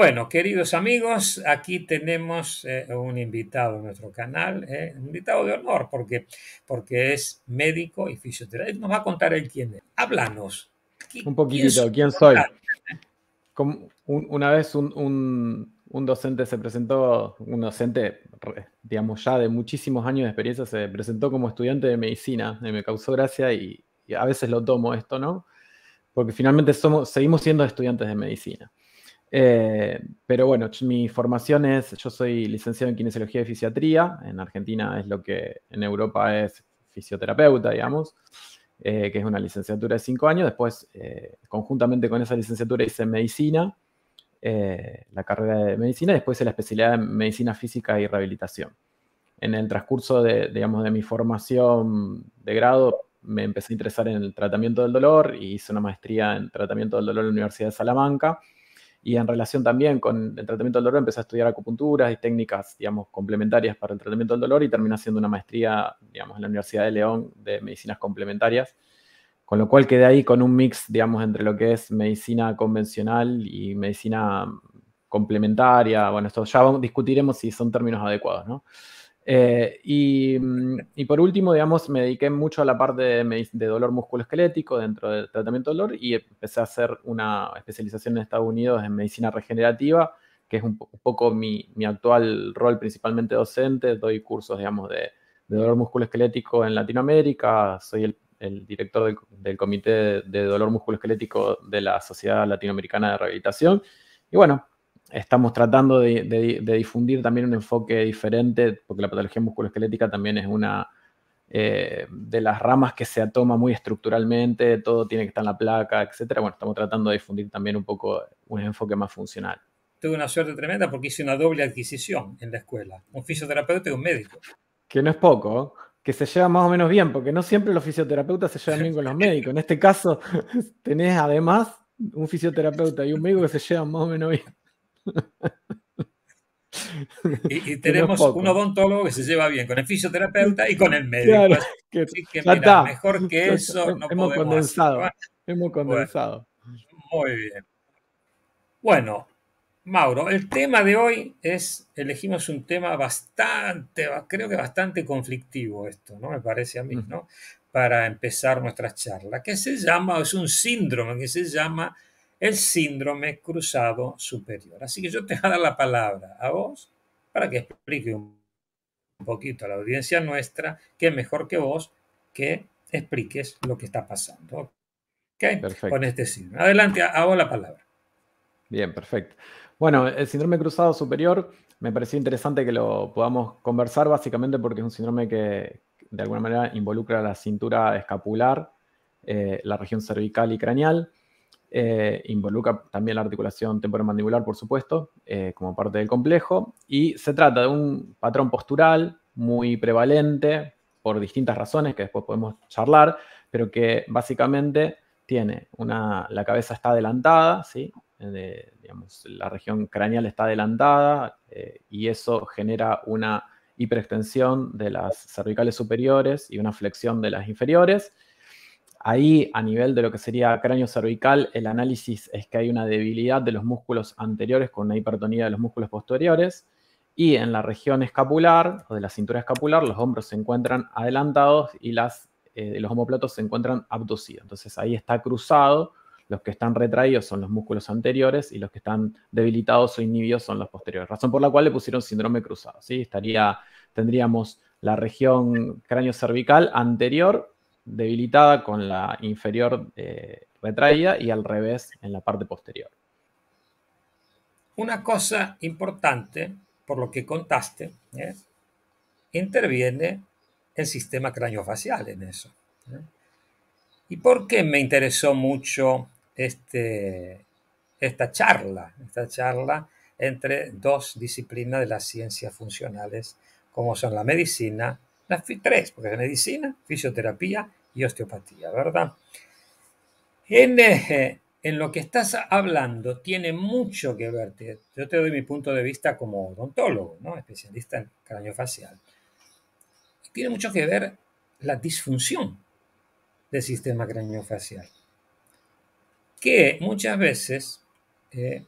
Bueno, queridos amigos, aquí tenemos eh, un invitado en nuestro canal, eh, un invitado de honor, porque, porque es médico y fisioterapeuta. Nos va a contar él quién es. Háblanos. Un poquitito, ¿quién, soy? una vez un, docente se presentó, un docente, digamos, ya de muchísimos años de experiencia, se presentó como estudiante de medicina, y me causó gracia y, y a veces lo tomo esto, ¿no? Porque finalmente somos, seguimos siendo estudiantes de medicina. Eh, pero bueno, mi formación es, yo soy licenciado en kinesiología y fisiatría, en Argentina es lo que en Europa es fisioterapeuta, digamos, eh, que es una licenciatura de cinco años, después eh, conjuntamente con esa licenciatura hice medicina, la carrera de medicina, y después la especialidad en medicina física y rehabilitación. En el transcurso de, digamos, de mi formación de grado, me empecé a interesar en el tratamiento del dolor y hice una maestría en tratamiento del dolor en la Universidad de Salamanca y en relación también con el tratamiento del dolor, empecé a estudiar acupunturas y técnicas, digamos, complementarias para el tratamiento del dolor y terminé haciendo una maestría, digamos, en la Universidad de León de medicinas complementarias. Con lo cual quedé ahí con un mix, digamos, entre lo que es medicina convencional y medicina complementaria. Bueno, esto ya discutiremos si son términos adecuados, ¿no? Eh, y, por último, digamos, me dediqué mucho a la parte de, dolor musculoesquelético dentro del tratamiento de dolor y empecé a hacer una especialización en Estados Unidos en medicina regenerativa, que es un, poco mi, actual rol principalmente docente. Doy cursos, digamos, de, dolor musculoesquelético en Latinoamérica. Soy el, director del, del, Comité de Dolor Musculoesquelético de la Sociedad Latinoamericana de Rehabilitación. Y bueno, estamos tratando de, difundir también un enfoque diferente, porque la patología musculoesquelética también es una eh, de las ramas que se toma muy estructuralmente, todo tiene que estar en la placa, etcétera Bueno, estamos tratando de difundir también un poco un enfoque más funcional. Tuve una suerte tremenda porque hice una doble adquisición en la escuela, un fisioterapeuta y un médico. Que no es poco, que se lleva más o menos bien, porque no siempre los fisioterapeutas se llevan bien con los médicos. En este caso, tenés además un fisioterapeuta y un médico que se llevan más o menos bien. Y, tenemos un odontólogo que se lleva bien con el fisioterapeuta y con el médico. mejor que eso hemos condensado, Hemos condensado. muy bien. Bueno, Mauro, el tema de hoy es, elegimos un tema bastante, creo que bastante conflictivo esto, ¿no? Me parece a mí, ¿no? Para empezar nuestra charla, que se llama, es un síndrome que se llama el síndrome cruzado superior. Así que yo te voy a dar la palabra a vos para que explique un poquito a la audiencia nuestra, que es mejor que vos que expliques lo que está pasando. ¿Ok? Perfecto. Con este síndrome. Adelante, a la palabra. Bien, perfecto. Bueno, el síndrome cruzado superior me pareció interesante que lo podamos conversar básicamente porque es un síndrome que de alguna manera involucra la cintura escapular, eh, la región cervical y craneal eh, involucra también la articulación temporomandibular, por supuesto, eh, como parte del complejo. Y se trata de un patrón postural muy prevalente por distintas razones que después podemos charlar, pero que básicamente tiene una, la cabeza está adelantada, ¿sí? la región craneal está adelantada eh, y eso genera una hiperextensión de las cervicales superiores y una flexión de las inferiores Ahí, a nivel de lo que sería cráneo cervical, el análisis es que hay una debilidad de los músculos anteriores con una hipertonía de los músculos posteriores. Y en la región escapular o de la cintura escapular, los hombros se encuentran adelantados y las, eh, los homoplatos se encuentran abducidos. Entonces ahí está cruzado. Los que están retraídos son los músculos anteriores y los que están debilitados o inhibidos son los posteriores. Razón por la cual le pusieron síndrome cruzado. ¿sí? Estaría, tendríamos la región cráneo cervical anterior debilitada con la inferior eh, retraída y al revés en la parte posterior. Una cosa importante, por lo que contaste, ¿eh? interviene el sistema craneofacial en eso. ¿eh? ¿Y por qué me interesó mucho este, esta charla? Esta charla entre dos disciplinas de las ciencias funcionales, como son la medicina, las tres, porque es medicina, fisioterapia y osteopatía, ¿verdad? Eh, en, lo que estás hablando tiene mucho que ver. Yo te doy mi punto de vista como odontólogo, ¿no? especialista en facial, Tiene mucho que ver la disfunción del sistema facial, que muchas veces eh,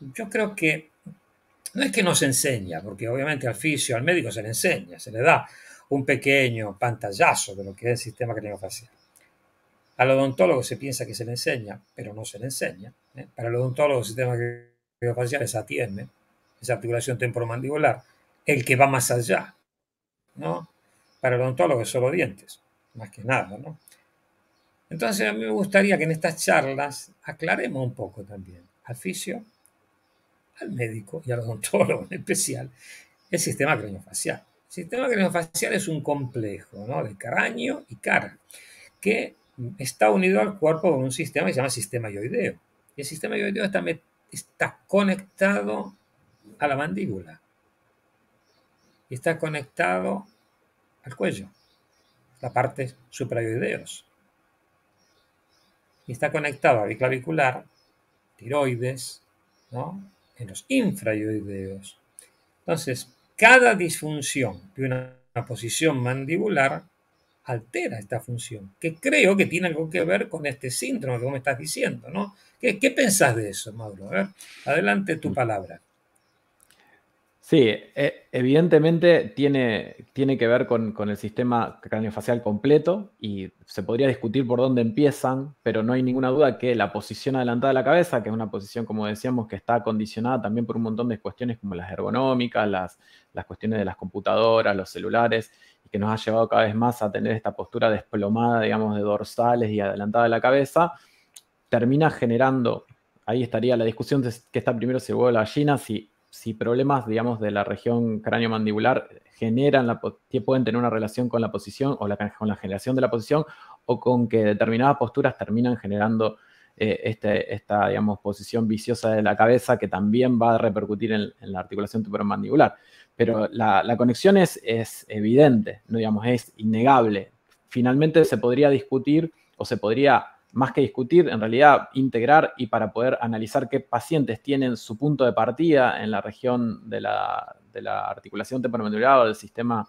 yo creo que no es que no se enseña, porque obviamente al fisio, al médico se le enseña, se le da un pequeño pantallazo de lo que es el sistema craneofacial. Al odontólogo se piensa que se le enseña, pero no se le enseña. ¿eh? Para el odontólogo el sistema craneofacial es atiende, es articulación temporomandibular, el que va más allá. ¿no? Para el odontólogo es solo dientes, más que nada. Entonces a mí me gustaría que en estas charlas aclaremos un poco también al fisio, al médico y al odontólogo en especial el sistema craneofacial. El sistema craneofacial es un complejo de cráneo y cara que está unido al cuerpo con un sistema que se llama sistema yoideo. Y el sistema yoideo está, conectado a la mandíbula y está conectado al cuello, la parte suprayoideos. Y está conectado a biclavicular, tiroides, ¿no? en los infrayoideos. Entonces, cada disfunción de una, posición mandibular altera esta función, que creo que tiene algo que ver con este síndrome que me estás diciendo, ¿no? ¿Qué, qué pensás de eso, Mauro? adelante tu mm. palabra. Sí, e, evidentemente tiene, tiene que ver con, el sistema craneofacial completo y se podría discutir por dónde empiezan, pero no hay ninguna duda que la posición adelantada de la cabeza, que es una posición, como decíamos, que está condicionada también por un montón de cuestiones como las ergonómicas, las, las cuestiones de las computadoras, los celulares, y que nos ha llevado cada vez más a tener esta postura desplomada, digamos, de dorsales y adelantada de la cabeza, termina generando, ahí estaría la discusión de que está primero si el huevo la gallina, si si problemas, digamos, de la región cráneo-mandibular generan la, pueden tener una relación con la posición o la, con la generación de la posición o con que determinadas posturas terminan generando eh, este, esta, digamos, posición viciosa de la cabeza que también va a repercutir en, la articulación temporomandibular. Pero la, conexión es, evidente, ¿no? digamos, es innegable. Finalmente se podría discutir o se podría más que discutir, en realidad integrar y para poder analizar qué pacientes tienen su punto de partida en la región de la, articulación temporomandibular o del sistema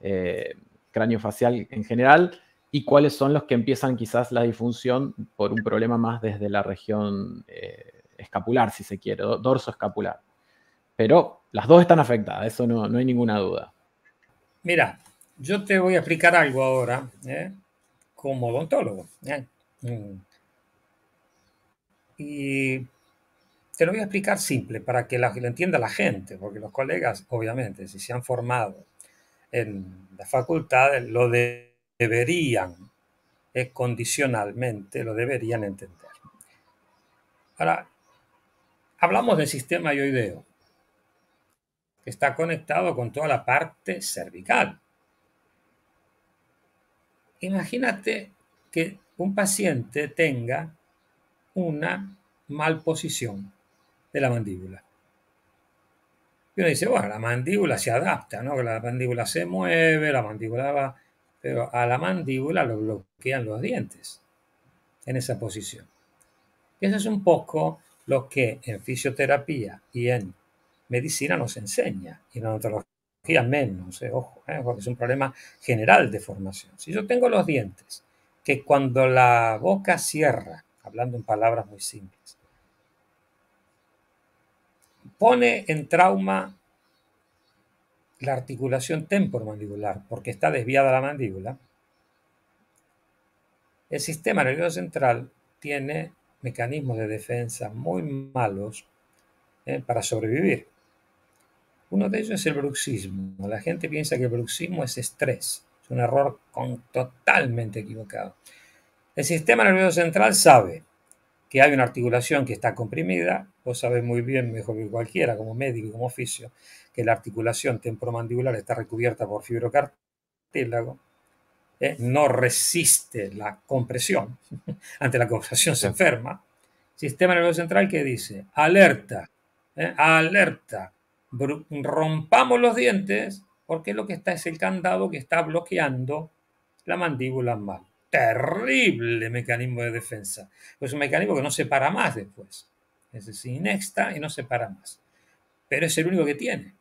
eh, craneofacial en general y cuáles son los que empiezan quizás la disfunción por un problema más desde la región eh, escapular, si se quiere, dorso escapular. Pero las dos están afectadas, eso no, hay ninguna duda. Mira, yo te voy a explicar algo ahora, ¿eh? como odontólogo. ¿eh? Mm. Y te lo voy a explicar simple para que lo entienda la gente, porque los colegas, obviamente, si se han formado en la facultad lo deberían, es condicionalmente, lo deberían entender. Ahora, hablamos del sistema yoideo, que está conectado con toda la parte cervical. Imagínate que un paciente tenga una mal posición de la mandíbula. Y uno dice, bueno, la mandíbula se adapta, ¿no? La mandíbula se mueve, la mandíbula va, pero a la mandíbula lo bloquean los dientes en esa posición. eso es un poco lo que en fisioterapia y en medicina nos enseña, y en odontología menos, eh, ojo, eh, porque es un problema general de formación. Si yo tengo los dientes que cuando la boca cierra, hablando en palabras muy simples, pone en trauma la articulación temporomandibular, porque está desviada la mandíbula, el sistema nervioso central tiene mecanismos de defensa muy malos eh, para sobrevivir. Uno de ellos es el bruxismo. La gente piensa que el bruxismo es estrés un error con, totalmente equivocado. El sistema nervioso central sabe que hay una articulación que está comprimida, vos sabés muy bien, mejor que cualquiera, como médico y como oficio, que la articulación temporomandibular está recubierta por fibrocartílago, ¿eh? no resiste la compresión, ante la compresión se enferma. Sistema nervioso central que dice, alerta, ¿eh? alerta, rompamos los dientes porque lo que está es el candado que está bloqueando la mandíbula más. Terrible mecanismo de defensa. Es un mecanismo que no se para más después. Es decir, inexta y no se para más. Pero es el único que tiene.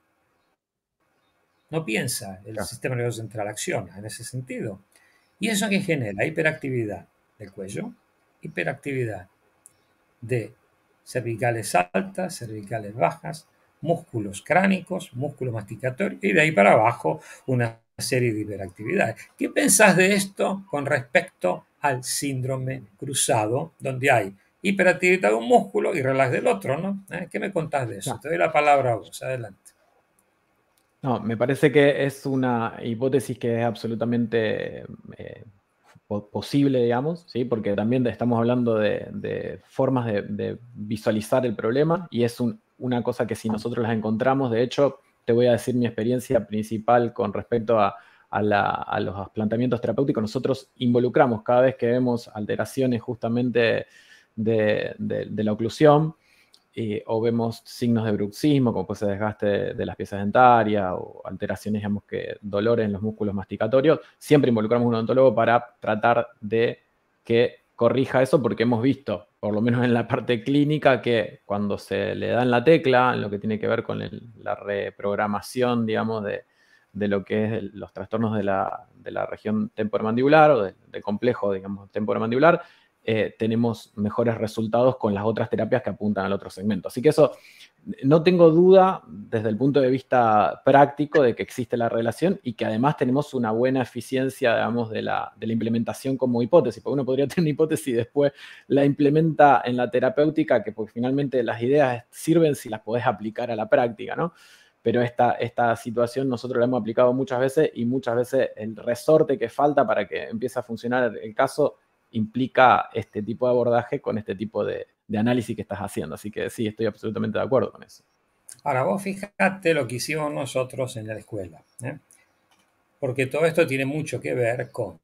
No piensa el sistema nervioso central, acciona en ese sentido. ¿Y eso que genera? Hiperactividad del cuello, hiperactividad de cervicales altas, cervicales bajas, músculos cránicos, músculo masticatorio y de ahí para abajo una serie de hiperactividades. ¿Qué pensás de esto con respecto al síndrome cruzado, donde hay hiperactividad de un músculo y relax del otro, ¿no? ¿Eh? ¿Qué me contás de eso? Te doy la palabra a vos, adelante. No, me parece que es una hipótesis que es absolutamente eh, posible, digamos, ¿sí? porque también estamos hablando de, formas de, visualizar el problema y es un una cosa que si nosotros las encontramos, de hecho, te voy a decir mi experiencia principal con respecto a, los planteamientos terapéuticos, nosotros involucramos cada vez que vemos alteraciones justamente de, la oclusión, o vemos signos de bruxismo, como puede ser desgaste de, las piezas dentarias o alteraciones, digamos que dolores en los músculos masticatorios, siempre involucramos un odontólogo para tratar de que corrija eso porque hemos visto, por lo menos en la parte clínica, que cuando se le da en la tecla, en lo que tiene que ver con la reprogramación, digamos, de, lo que es los trastornos de la, de la región temporomandibular o de, del complejo, digamos, temporomandibular, eh, tenemos mejores resultados con las otras terapias que apuntan al otro segmento. Así que eso no tengo duda desde el punto de vista práctico de que existe la relación y que además tenemos una buena eficiencia, digamos, de la, implementación como hipótesis, porque uno podría tener una hipótesis y después la implementa en la terapéutica, que pues finalmente las ideas sirven si las podés aplicar a la práctica, ¿no? Pero esta, esta situación nosotros la hemos aplicado muchas veces y muchas veces el resorte que falta para que empiece a funcionar el caso implica este tipo de abordaje con este tipo de, análisis que estás haciendo. Así que sí, estoy absolutamente de acuerdo con eso. Ahora, vos fíjate lo que hicimos nosotros en la escuela, ¿eh? porque todo esto tiene mucho que ver con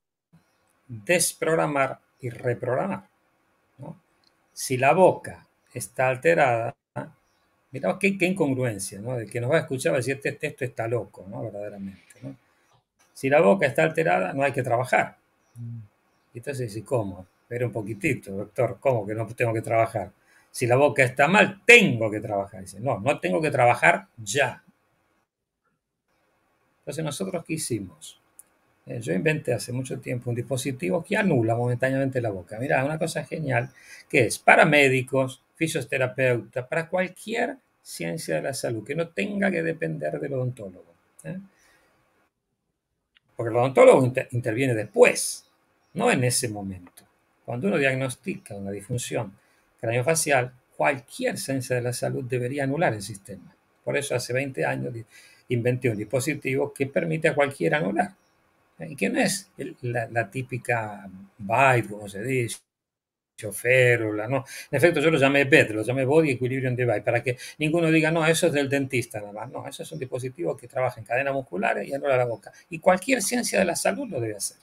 desprogramar y reprogramar. Si la boca está alterada, mira qué, qué, incongruencia, ¿no? El que nos va a escuchar va a decir, este texto este, está loco, ¿no? Verdaderamente, Si la boca está alterada, no hay que trabajar. Entonces, dice, cómo? Pero un poquitito, doctor, ¿cómo que no tengo que trabajar? Si la boca está mal, tengo que trabajar. Dice, no, no tengo que trabajar ya. Entonces, ¿nosotros qué hicimos? Eh, yo inventé hace mucho tiempo un dispositivo que anula momentáneamente la boca. Mirá, una cosa genial que es para médicos, fisioterapeutas, para cualquier ciencia de la salud, que no tenga que depender del odontólogo. ¿eh? Porque el odontólogo interviene después, no en ese momento. Cuando uno diagnostica una disfunción craneofacial, cualquier ciencia de la salud debería anular el sistema. Por eso hace 20 años inventé un dispositivo que permite a cualquiera anular. ¿Eh? Y que no es la, típica vibe, como se dice, la ¿no? En efecto, yo lo llamé BED, lo llamé Body Equilibrium Device, para que ninguno diga, no, eso es del dentista nada más. No, eso es un dispositivo que trabaja en cadena muscular y anula la boca. Y cualquier ciencia de la salud lo debe hacer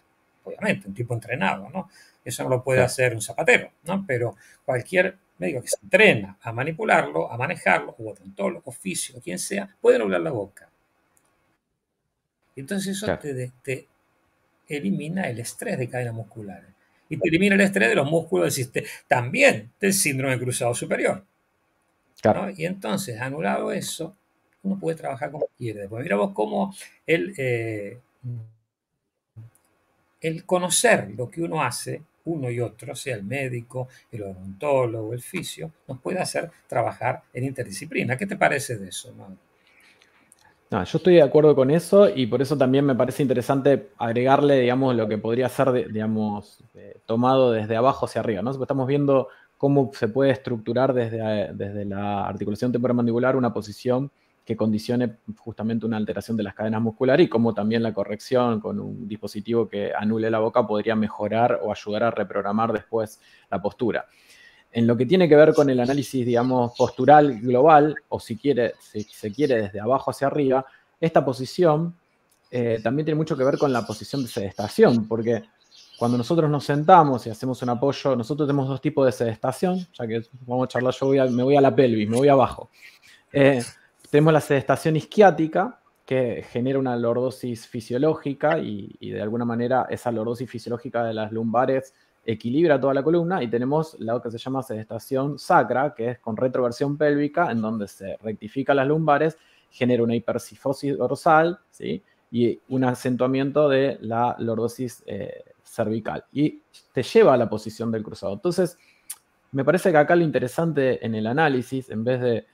obviamente, un tipo entrenado, ¿no? Eso no lo puede hacer un zapatero, ¿no? Pero cualquier médico que se entrena a manipularlo, a manejarlo, o odontólogo, oficio, quien sea, puede doblar la boca. Entonces eso te, elimina el estrés de cadena muscular. Y te elimina el estrés de los músculos del sistema, también del síndrome cruzado superior. Claro. Y entonces, anulado eso, uno puede trabajar como quiere. Pues mira cómo el... Eh, el conocer lo que uno hace, uno y otro, sea el médico, el odontólogo, el fisio, nos puede hacer trabajar en interdisciplina. ¿Qué te parece de eso, yo estoy de acuerdo con eso y por eso también me parece interesante agregarle, digamos, lo que podría ser, digamos, eh, tomado desde abajo hacia arriba, ¿no? estamos viendo cómo se puede estructurar desde, eh, desde la articulación temporomandibular una posición que condicione justamente una alteración de las cadenas musculares y como también la corrección con un dispositivo que anule la boca podría mejorar o ayudar a reprogramar después la postura. En lo que tiene que ver con el análisis, digamos, postural global, o si quiere, si se quiere desde abajo hacia arriba, esta posición eh, también tiene mucho que ver con la posición de sedestación, porque cuando nosotros nos sentamos y hacemos un apoyo, nosotros tenemos dos tipos de sedestación, ya que vamos a charlar, yo me voy a la pelvis, me voy abajo. Eh, tenemos la sedestación isquiática, que genera una lordosis fisiológica y, de alguna manera esa lordosis fisiológica de las lumbares equilibra toda la columna y tenemos lo que se llama sedestación sacra, que es con retroversión pélvica, en donde se rectifica las lumbares, genera una hipercifosis dorsal ¿sí? y un acentuamiento de la lordosis eh, cervical y te lleva a la posición del cruzado. Entonces, me parece que acá lo interesante en el análisis, en vez de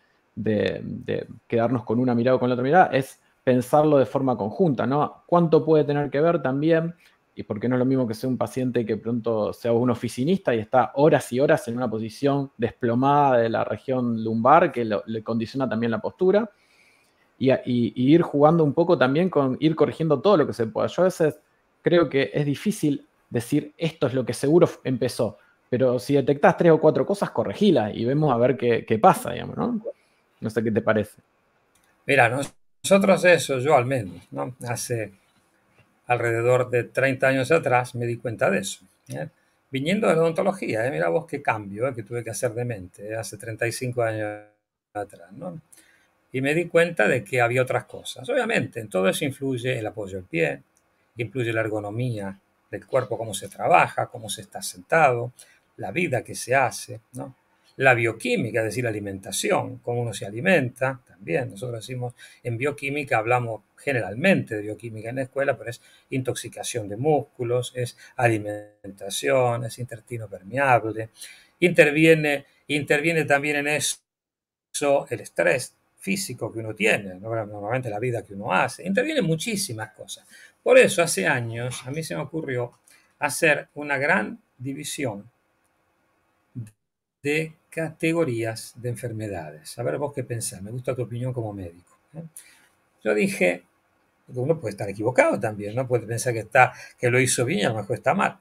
de, quedarnos con una mirada o con la otra mirada, es pensarlo de forma conjunta, ¿no? ¿Cuánto puede tener que ver también? Y porque no es lo mismo que sea un paciente que pronto sea un oficinista y está horas y horas en una posición desplomada de la región lumbar que le condiciona también la postura. Y, ir jugando un poco también con ir corrigiendo todo lo que se pueda. Yo a veces creo que es difícil decir esto es lo que seguro empezó, pero si detectas tres o cuatro cosas, corregila y vemos a ver qué, qué pasa, digamos, ¿no? No sé qué te parece. Mira, nosotros eso, yo al menos, ¿no? hace alrededor de 30 años atrás me di cuenta de eso. ¿eh? Viniendo de la odontología, ¿eh? mira vos qué cambio ¿eh? que tuve que hacer de mente ¿eh? hace 35 años atrás. ¿no? Y me di cuenta de que había otras cosas. Obviamente, en todo eso influye el apoyo al pie, influye la ergonomía del cuerpo, cómo se trabaja, cómo se está sentado, la vida que se hace, ¿no? la bioquímica, es decir, la alimentación, cómo uno se alimenta, también nosotros decimos, en bioquímica hablamos generalmente de bioquímica en la escuela, pero es intoxicación de músculos, es alimentación, es intestino permeable, interviene, interviene también en eso el estrés físico que uno tiene, normalmente la vida que uno hace, intervienen muchísimas cosas. Por eso hace años a mí se me ocurrió hacer una gran división de categorías de enfermedades. A ver vos qué pensás, me gusta tu opinión como médico. ¿eh? Yo dije, uno puede estar equivocado también, ¿no? Puede pensar que, está, que lo hizo bien y a lo mejor está mal.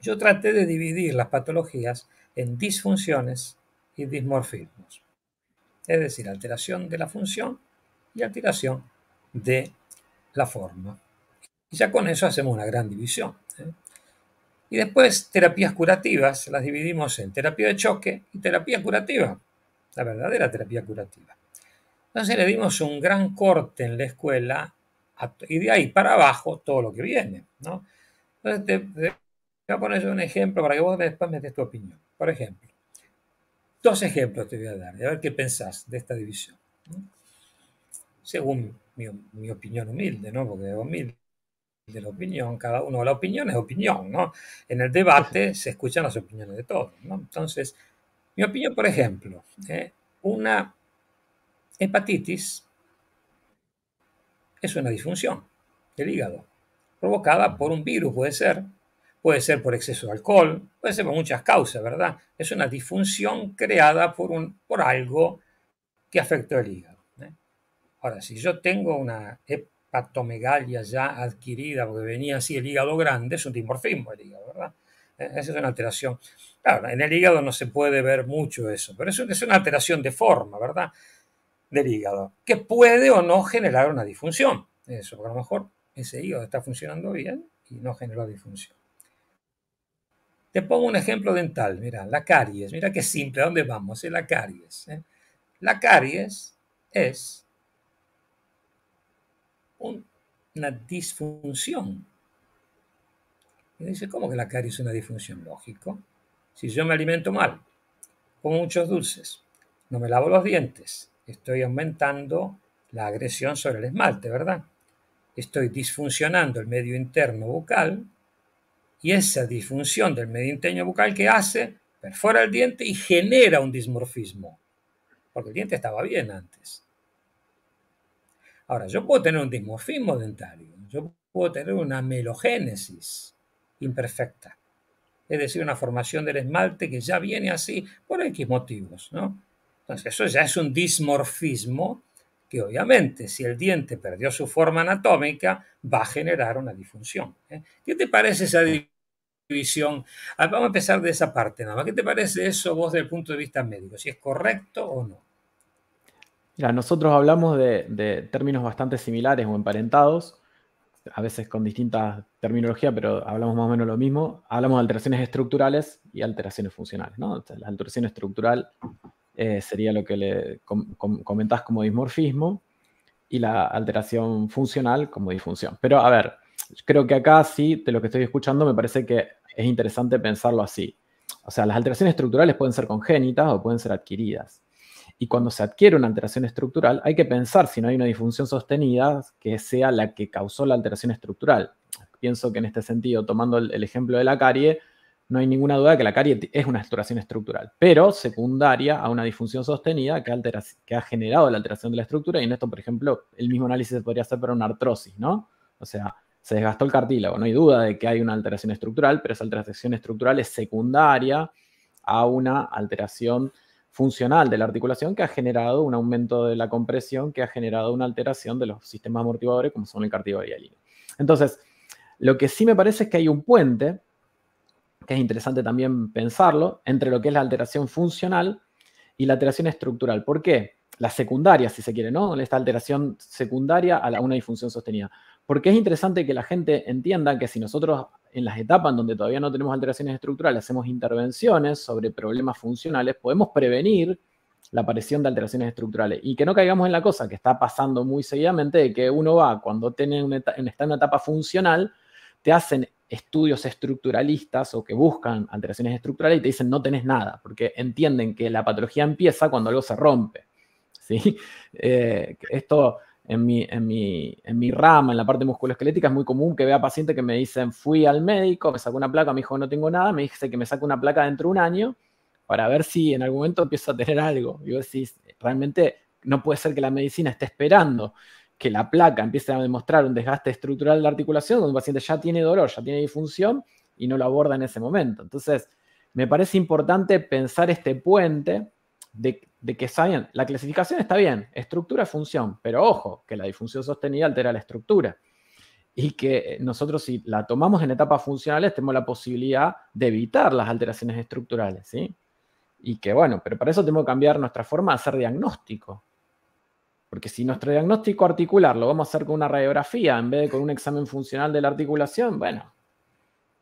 Yo traté de dividir las patologías en disfunciones y dismorfismos, es decir, alteración de la función y alteración de la forma. Y ya con eso hacemos una gran división. ¿eh? Y después terapias curativas, las dividimos en terapia de choque y terapia curativa, la verdadera terapia curativa. Entonces le dimos un gran corte en la escuela y de ahí para abajo todo lo que viene. Entonces te, voy a poner un ejemplo para que vos después me des tu opinión. Por ejemplo, dos ejemplos te voy a dar, a ver qué pensás de esta división. Según mi, opinión humilde, ¿no? porque es humilde de la opinión, cada uno, la opinión es opinión, ¿no? En el debate se escuchan las opiniones de todos, ¿no? Entonces, mi opinión, por ejemplo, ¿eh? una hepatitis es una disfunción del hígado, provocada por un virus, puede ser, puede ser por exceso de alcohol, puede ser por muchas causas, ¿verdad? Es una disfunción creada por, un, por algo que afectó el hígado. ¿eh? Ahora, si yo tengo una pactomegalia ya adquirida, porque venía así el hígado grande, es un dimorfismo el hígado, ¿verdad? Eh, esa es una alteración. Claro, en el hígado no se puede ver mucho eso, pero eso es una alteración de forma, ¿verdad? Del hígado, que puede o no generar una disfunción. Eso, porque a lo mejor ese hígado está funcionando bien y no generó disfunción. Te pongo un ejemplo dental, mira, la caries, mira qué simple, ¿a dónde vamos? Es eh, la caries. ¿eh? La caries es una disfunción. dice, ¿cómo que la caries es una disfunción? Lógico. Si yo me alimento mal, pongo muchos dulces, no me lavo los dientes, estoy aumentando la agresión sobre el esmalte, ¿verdad? Estoy disfuncionando el medio interno bucal y esa disfunción del medio interno bucal que hace perfora el diente y genera un dismorfismo, porque el diente estaba bien antes. Ahora, yo puedo tener un dismorfismo dentario, yo puedo tener una melogénesis imperfecta, es decir, una formación del esmalte que ya viene así por X motivos, ¿no? Entonces, eso ya es un dismorfismo que obviamente si el diente perdió su forma anatómica va a generar una disfunción. ¿eh? ¿Qué te parece esa división? Ah, vamos a empezar de esa parte nada más. ¿Qué te parece eso vos desde el punto de vista médico? Si es correcto o no. Mira, nosotros hablamos de, términos bastante similares o emparentados, a veces con distintas terminología, pero hablamos más o menos lo mismo. Hablamos de alteraciones estructurales y alteraciones funcionales. la alteración estructural eh, sería lo que le comentás como dismorfismo y la alteración funcional como disfunción. Pero a ver, creo que acá sí, de lo que estoy escuchando, me parece que es interesante pensarlo así. O sea, las alteraciones estructurales pueden ser congénitas o pueden ser adquiridas. Y cuando se adquiere una alteración estructural, hay que pensar si no hay una disfunción sostenida que sea la que causó la alteración estructural. Pienso que en este sentido, tomando el, ejemplo de la carie, no hay ninguna duda que la carie es una alteración estructural, pero secundaria a una disfunción sostenida que, que, ha generado la alteración de la estructura. Y en esto, por ejemplo, el mismo análisis se podría hacer para una artrosis, ¿no? O sea, se desgastó el cartílago, no hay duda de que hay una alteración estructural, pero esa alteración estructural es secundaria a una alteración funcional de la articulación que ha generado un aumento de la compresión, que ha generado una alteración de los sistemas amortiguadores como son el cartílago Entonces, lo que sí me parece es que hay un puente, que es interesante también pensarlo, entre lo que es la alteración funcional y la alteración estructural. ¿Por qué? La secundaria, si se quiere, ¿no? Esta alteración secundaria a la, una disfunción sostenida. Porque es interesante que la gente entienda que si nosotros en las etapas donde todavía no tenemos alteraciones estructurales, hacemos intervenciones sobre problemas funcionales, podemos prevenir la aparición de alteraciones estructurales y que no caigamos en la cosa que está pasando muy seguidamente de que uno va cuando tiene está en una etapa funcional, te hacen estudios estructuralistas o que buscan alteraciones estructurales y te dicen no tenés nada, porque entienden que la patología empieza cuando algo se rompe. ¿sí? Eh, esto en mi, rama, en la parte musculoesquelética, es muy común que vea pacientes que me dicen, fui al médico, me sacó una placa, me dijo, no tengo nada, me dice que me saque una placa dentro de un año para ver si en algún momento empiezo a tener algo. Y vos decís, realmente no puede ser que la medicina esté esperando que la placa empiece a demostrar un desgaste estructural de la articulación, donde un paciente ya tiene dolor, ya tiene disfunción y no lo aborda en ese momento. Entonces, me parece importante pensar este puente de, de que sabían, la clasificación está bien, estructura, función, pero ojo, que la disfunción sostenida altera la estructura y que eh, nosotros si la tomamos en etapas funcionales tenemos la posibilidad de evitar las alteraciones estructurales, ¿sí? Y que bueno, pero para eso tenemos que cambiar nuestra forma de hacer diagnóstico. Porque si nuestro diagnóstico articular lo vamos a hacer con una radiografía en vez de con un examen funcional de la articulación, bueno,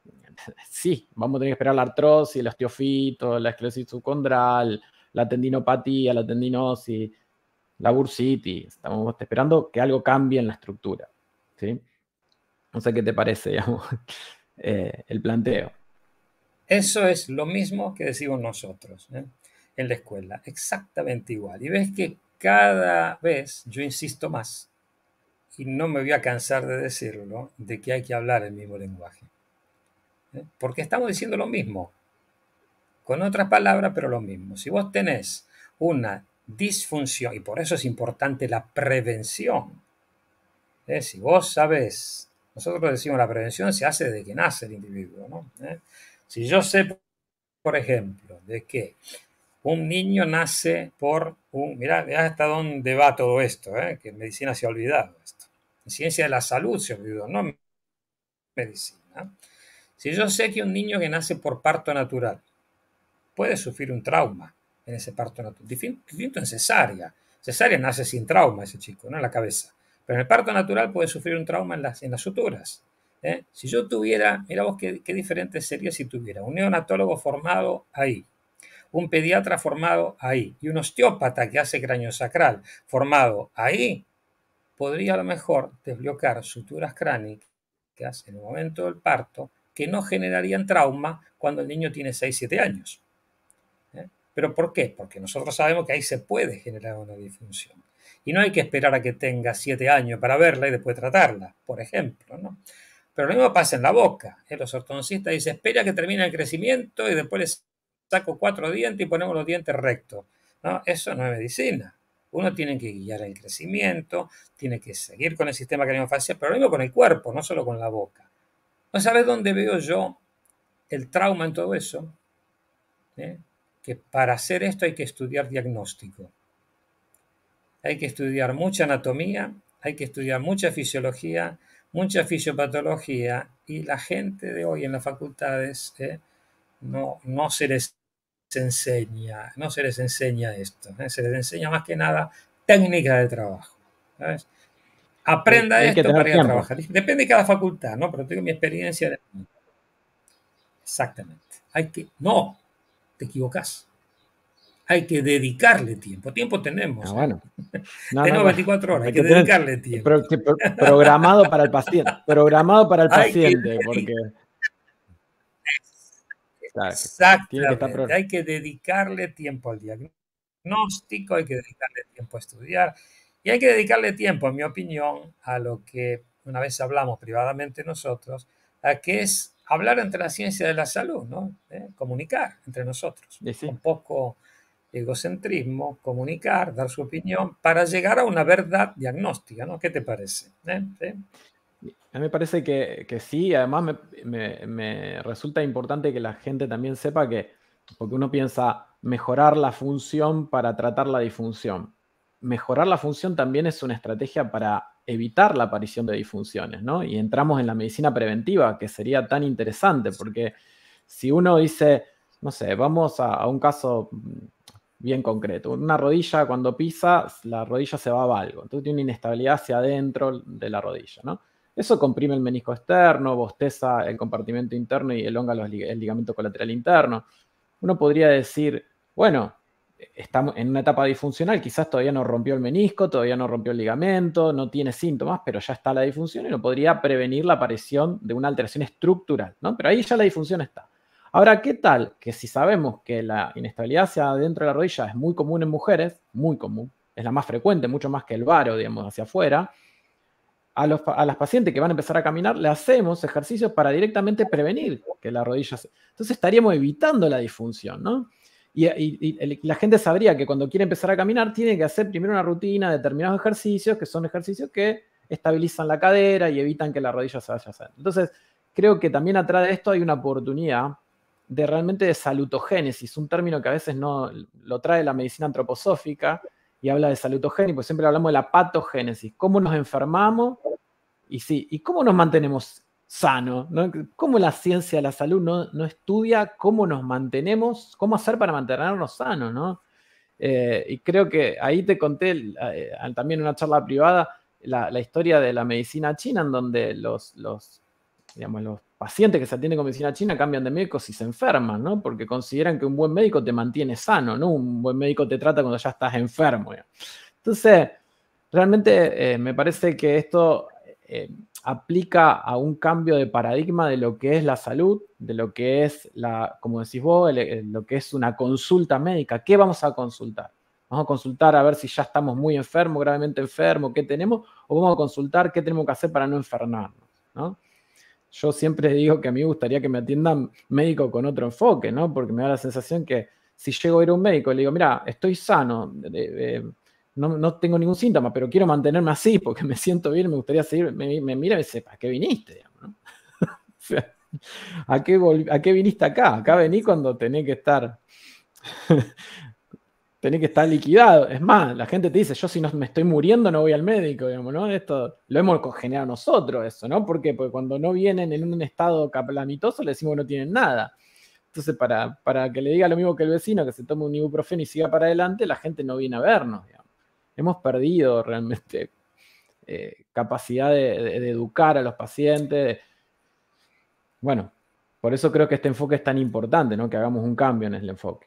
sí, vamos a tener que esperar la artrosis, el osteofito, la esclerosis subcondral, la tendinopatía, la tendinosis, la bursitis. Estamos esperando que algo cambie en la estructura. ¿sí? No sé qué te parece, eh, el planteo. Eso es lo mismo que decimos nosotros ¿eh? en la escuela, exactamente igual. Y ves que cada vez yo insisto más, y no me voy a cansar de decirlo, de que hay que hablar el mismo lenguaje. ¿eh? Porque estamos diciendo lo mismo con otras palabras, pero lo mismo. Si vos tenés una disfunción, y por eso es importante la prevención, ¿eh? si vos sabés, nosotros decimos la prevención se hace desde que nace el individuo, ¿no? ¿Eh? Si yo sé, por ejemplo, de que un niño nace por un... Mirá, mirá hasta dónde va todo esto, ¿eh? que en medicina se ha olvidado esto. En ciencia de la salud se olvidó, no en medicina. Si yo sé que un niño que nace por parto natural, puede sufrir un trauma en ese parto natural, distinto en cesárea. Cesárea nace sin trauma ese chico, no en la cabeza. Pero en el parto natural puede sufrir un trauma en las, suturas. ¿eh? Si yo tuviera, mira vos qué, diferente sería si tuviera un neonatólogo formado ahí, un pediatra formado ahí y un osteópata que hace cráneo sacral formado ahí, podría a lo mejor desbloquear suturas hace en el momento del parto que no generarían trauma cuando el niño tiene 6-7 años. ¿Pero por qué? Porque nosotros sabemos que ahí se puede generar una disfunción. Y no hay que esperar a que tenga siete años para verla y después tratarla, por ejemplo. Pero lo mismo pasa en la boca. ¿eh? Los ortodoncistas dicen, espera que termine el crecimiento y después les saco cuatro dientes y ponemos los dientes rectos. Eso no es medicina. Uno tiene que guiar el crecimiento, tiene que seguir con el sistema craniofacial, pero lo mismo con el cuerpo, no solo con la boca. ¿No sabes dónde veo yo el trauma en todo eso? ¿Eh? que para hacer esto hay que estudiar diagnóstico. Hay que estudiar mucha anatomía, hay que estudiar mucha fisiología, mucha fisiopatología y la gente de hoy en las facultades eh, no, no se les enseña, no se les enseña esto, eh, se les enseña más que nada técnica de trabajo. Aprenda esto para ir a trabajar. Depende de cada facultad, ¿no? Pero tengo mi experiencia. De... Exactamente. Hay que, no, te equivocas. Hay que dedicarle tiempo. Tiempo tenemos. Ah, ¿eh? bueno. tenemos 24 pues, horas, hay que, dedicarle tiempo. programado para el paciente. Programado para el paciente, Exactamente. Hay que dedicarle tiempo al diagnóstico, hay que dedicarle tiempo a estudiar y hay que dedicarle tiempo, en mi opinión, a lo que una vez hablamos privadamente nosotros, a que es hablar entre la ciencia de la salud, ¿no? ¿Eh? Comunicar entre nosotros. Un poco egocentrismo, comunicar, dar su opinión, para llegar a una verdad diagnóstica, ¿no? ¿Qué te parece? ¿Eh? A mí me parece que, que sí, además me, me, resulta importante que la gente también sepa que, porque uno piensa mejorar la función para tratar la disfunción. Mejorar la función también es una estrategia para evitar la aparición de disfunciones, ¿no? Y entramos en la medicina preventiva, que sería tan interesante, porque si uno dice, no sé, vamos a, un caso mm, bien concreto, una rodilla cuando pisa, la rodilla se va a valgo, entonces tiene una inestabilidad hacia adentro de la rodilla, ¿no? Eso comprime el menisco externo, bosteza el compartimento interno y elonga el ligamento colateral interno. Uno podría decir, bueno, Estamos en una etapa disfuncional, quizás todavía no rompió el menisco, todavía no rompió el ligamento, no tiene síntomas, pero ya está la disfunción y no podría prevenir la aparición de una alteración estructural, ¿no? Pero ahí ya la disfunción está. Ahora, ¿qué tal que si sabemos que la inestabilidad hacia adentro de la rodilla es muy común en mujeres, muy común, es la más frecuente, mucho más que el varo, digamos, hacia afuera, a, los, a, las pacientes que van a empezar a caminar, le hacemos ejercicios para directamente prevenir que la rodilla se... Entonces estaríamos evitando la disfunción, ¿no? Y, la gente sabría que cuando quiere empezar a caminar tiene que hacer primero una rutina, de determinados ejercicios, que son ejercicios que estabilizan la cadera y evitan que la rodilla se vaya a hacer. Entonces, creo que también atrás de esto hay una oportunidad de realmente de salutogénesis, un término que a veces no lo trae la medicina antroposófica y habla de salutogénesis, pues siempre hablamos de la patogénesis, cómo nos enfermamos y sí, y cómo nos mantenemos sano. ¿no? ¿Cómo la ciencia de la salud no, no, estudia cómo nos mantenemos, cómo hacer para mantenernos sanos? ¿no? Eh, y creo que ahí te conté eh, también en una charla privada la, historia de la medicina china, en donde los, los, digamos, los pacientes que se atienden con medicina china cambian de médicos y se enferman, ¿no? porque consideran que un buen médico te mantiene sano, ¿no? un buen médico te trata cuando ya estás enfermo. Entonces, realmente eh, me parece que esto aplica a un cambio de paradigma de lo que es la salud, de lo que es, la, como decís vos, lo que es una consulta médica. ¿Qué vamos a consultar? ¿Vamos a consultar a ver si ya estamos muy enfermos, gravemente enfermos, qué tenemos? ¿O vamos a consultar qué tenemos que hacer para no enfermarnos? ¿no? Yo siempre digo que a mí me gustaría que me atiendan médico con otro enfoque, ¿no? porque me da la sensación que si llego a ir a un médico y le digo, mira, estoy sano, no, tengo ningún síntoma, pero quiero mantenerme así porque me siento bien, me gustaría seguir, me, mira y me dice, ¿a qué viniste? ¿a, qué ¿a qué viniste acá? Acá vení cuando tenés que estar... tenés que estar liquidado. Es más, la gente te dice, yo si no me estoy muriendo no voy al médico, digamos, ¿no? Esto lo hemos congeniado nosotros eso, ¿no? ¿Por qué? Porque cuando no vienen en un estado caplamitoso le decimos que no tienen nada. Entonces, para, para que le diga lo mismo que el vecino, que se tome un ibuprofeno y siga para adelante, la gente no viene a vernos, digamos hemos perdido realmente eh, capacidad de, educar a los pacientes. Bueno, por eso creo que este enfoque es tan importante, ¿no? Que hagamos un cambio en el enfoque.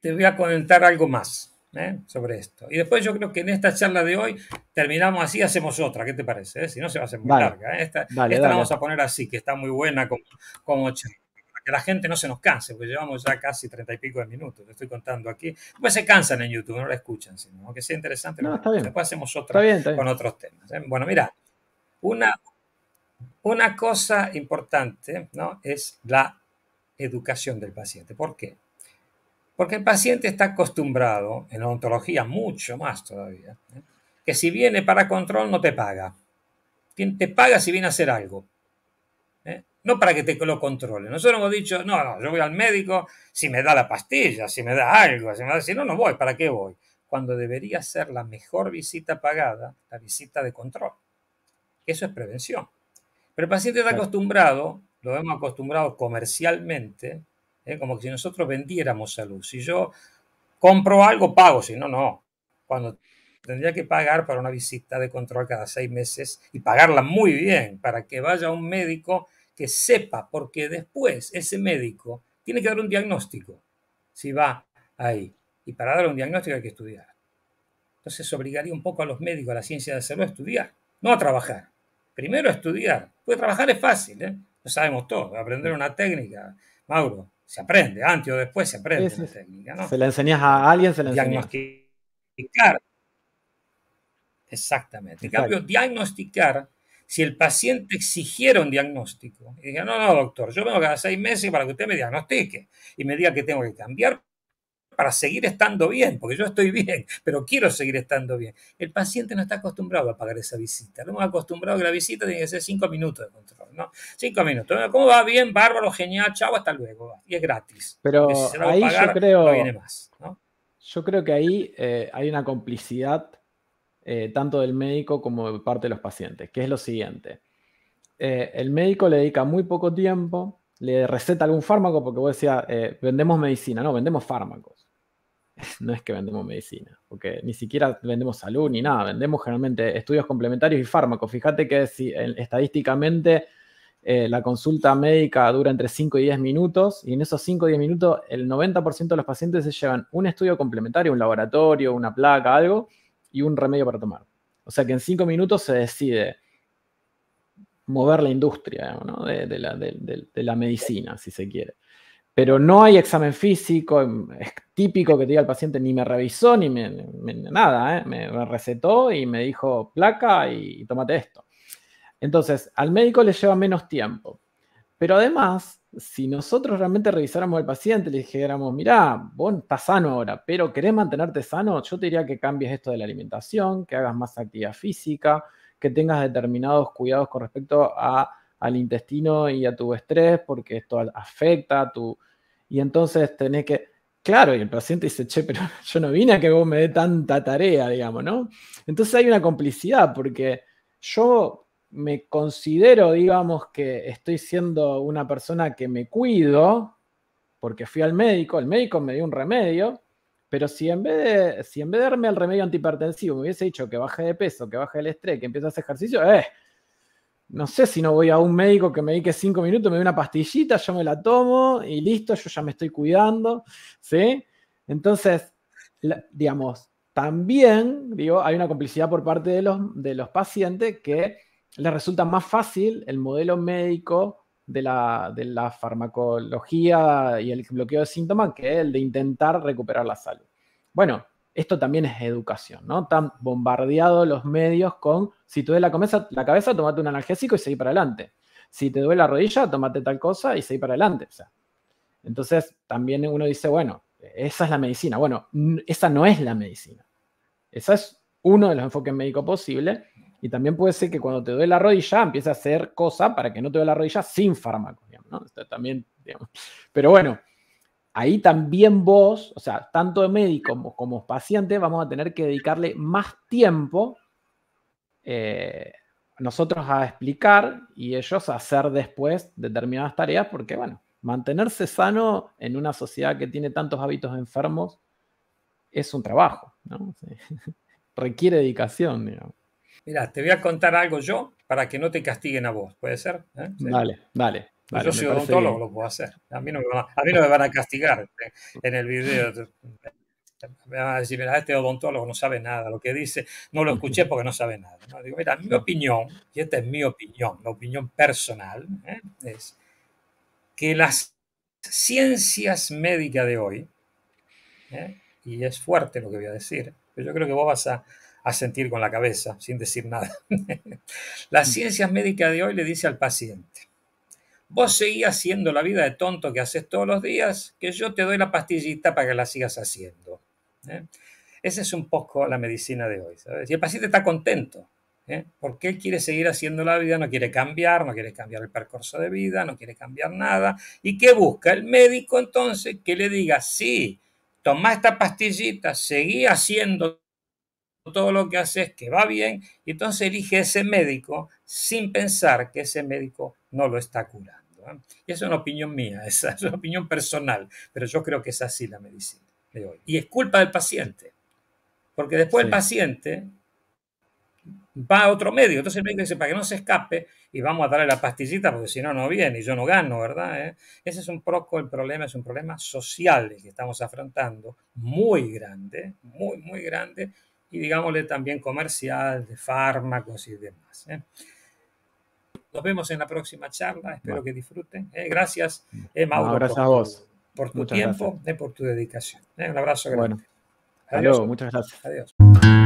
Te voy a comentar algo más ¿eh? sobre esto. Y después yo creo que en esta charla de hoy terminamos así, hacemos otra. ¿Qué te parece? ¿Eh? Si no, se va a hacer muy larga. Esta, la vamos a poner así, que está muy buena como charla la gente no se nos canse, porque llevamos ya casi treinta y pico de minutos, te estoy contando aquí. Pues se cansan en YouTube, no la escuchan, sino que sea interesante. Después hacemos otra con otros temas. ¿eh? Bueno, mira, una, una cosa importante ¿no? es la educación del paciente. ¿Por qué? Porque el paciente está acostumbrado, en la ontología mucho más todavía, ¿eh? que si viene para control no te paga. ¿Quién te paga si viene a hacer algo no para que te lo controle. Nosotros hemos dicho, no, no, yo voy al médico si me da la pastilla, si me da algo, si, no, no voy, ¿para qué voy? Cuando debería ser la mejor visita pagada, la visita de control. Eso es prevención. Pero el paciente está acostumbrado, lo hemos acostumbrado comercialmente, ¿eh? como que si nosotros vendiéramos salud. Si yo compro algo, pago, si no, no. Cuando tendría que pagar para una visita de control cada seis meses y pagarla muy bien para que vaya un médico que sepa, porque después ese médico tiene que dar un diagnóstico si va ahí. Y para dar un diagnóstico hay que estudiar. Entonces obligaría un poco a los médicos, a la ciencia de salud, a estudiar, no a trabajar. Primero a estudiar, porque trabajar es fácil, ¿eh? lo sabemos todo aprender una técnica, Mauro, se aprende, antes o después se aprende técnica. Se la enseñas a alguien, se la enseñas. Diagnosticar. Exactamente. En cambio, diagnosticar si el paciente exigiera un diagnóstico y diga, no, no, doctor, yo vengo cada seis meses para que usted me diagnostique y me diga que tengo que cambiar para seguir estando bien, porque yo estoy bien, pero quiero seguir estando bien. El paciente no está acostumbrado a pagar esa visita. No hemos acostumbrado a que la visita tiene que ser cinco minutos de control, ¿no? Cinco minutos. ¿Cómo va? Bien, bárbaro, genial, chao, hasta luego. Y es gratis. Pero ahí yo creo... No Yo creo que ahí eh, hay una complicidad eh, tanto del médico como de parte de los pacientes, que es lo siguiente. Eh, el médico le dedica muy poco tiempo, le receta algún fármaco, porque vos decías, eh, vendemos medicina, no, vendemos fármacos. No es que vendemos medicina, porque ni siquiera vendemos salud ni nada, vendemos generalmente estudios complementarios y fármacos. Fíjate que estadísticamente la consulta médica dura entre 5 y 10 minutos y en esos 5 o 10 minutos el 90% de los pacientes se llevan un estudio complementario, un laboratorio, una placa, algo, y un remedio para tomar. O sea que en cinco minutos se decide mover la industria de, la, medicina, si se quiere. Pero no hay examen físico, em, es típico que te diga el paciente, ni me revisó, ni me, nada, ¿eh? me, recetó y me dijo placa y, y tómate esto. Entonces, al médico le lleva menos tiempo. Pero además, si nosotros realmente revisáramos al paciente y le dijéramos, mirá, vos estás sano ahora, pero querés mantenerte sano, yo te diría que cambies esto de la alimentación, que hagas más actividad física, que tengas determinados cuidados con respecto al intestino y a tu estrés, porque esto afecta a tu... Y entonces tenés que... Claro, y el paciente dice, che, pero yo no vine a que vos me dé tanta tarea, digamos, ¿no? Entonces hay una complicidad, porque yo me considero, digamos, que estoy siendo una persona que me cuido, porque fui al médico, el médico me dio un remedio, pero si en vez de, si en vez de darme el remedio antihipertensivo me hubiese dicho que baje de peso, que baje el estrés, que empiece a hacer ejercicio, eh, no sé si no voy a un médico que me dedique cinco minutos, me dé una pastillita, yo me la tomo y listo, yo ya me estoy cuidando, ¿sí? Entonces, digamos, también, digo, hay una complicidad por parte de los, de los pacientes que le resulta más fácil el modelo médico de la, farmacología y el bloqueo de síntomas que el de intentar recuperar la salud. Bueno, esto también es educación, ¿no? Están bombardeados los medios con, si te duele la cabeza, la cabeza tomate un analgésico y seguí para adelante. Si te duele la rodilla, tomate tal cosa y seguí para adelante. entonces, también uno dice, bueno, esa es la medicina. Bueno, esa no es la medicina. Ese es uno de los enfoques médicos posibles y también puede ser que cuando te duele la rodilla empiece a hacer cosas para que no te duele la rodilla sin fármacos también, Pero bueno, ahí también vos, o sea, tanto de médico como, paciente, vamos a tener que dedicarle más tiempo eh, nosotros a explicar y ellos a hacer después determinadas tareas, porque bueno, mantenerse sano en una sociedad que tiene tantos hábitos enfermos es un trabajo, ¿no? Requiere dedicación, digamos. Mira, te voy a contar algo yo para que no te castiguen a vos, ¿puede ser? Vale, ¿Eh? vale. yo soy odontólogo, lo puedo hacer. A mí, no me van a, castigar ¿eh? en el video. Me van a decir, mira, este odontólogo no sabe nada, lo que dice, no lo escuché porque no sabe nada. mira, mi opinión, y esta es mi opinión, la opinión personal, ¿eh? es que las ciencias médicas de hoy, y es fuerte lo que voy a decir, pero yo creo que vos vas a, a sentir con la cabeza, sin decir nada. La ciencia médica de hoy le dice al paciente, vos seguís haciendo la vida de tonto que haces todos los días, que yo te doy la pastillita para que la sigas haciendo. ¿eh? Esa es un poco la medicina de hoy, Y el paciente está contento, ¿eh? porque él quiere seguir haciendo la vida, no quiere cambiar, no quiere cambiar el percurso de vida, no quiere cambiar nada. ¿Y qué busca? El médico entonces que le diga, sí, toma esta pastillita, seguí haciendo todo lo que hace es que va bien y entonces elige ese médico sin pensar que ese médico no lo está curando. ¿eh? y Y es una opinión mía, esa es una opinión personal, pero yo creo que es así la medicina Y es culpa del paciente, porque después el paciente va a otro médico, Entonces el médico dice, para que no se escape, y vamos a darle la pastillita, porque si no, no viene y yo no gano, ¿verdad? ¿Eh? Ese es un poco el problema, es un problema social que estamos afrontando, muy grande, muy, muy grande, y digámosle también comercial, de fármacos y demás. ¿eh? Nos vemos en la próxima charla, espero que disfruten. ¿eh? Gracias, eh, Mauro. por, a Por tu tiempo, y por tu dedicación. Un abrazo grande. Adiós. Muchas gracias. Adiós.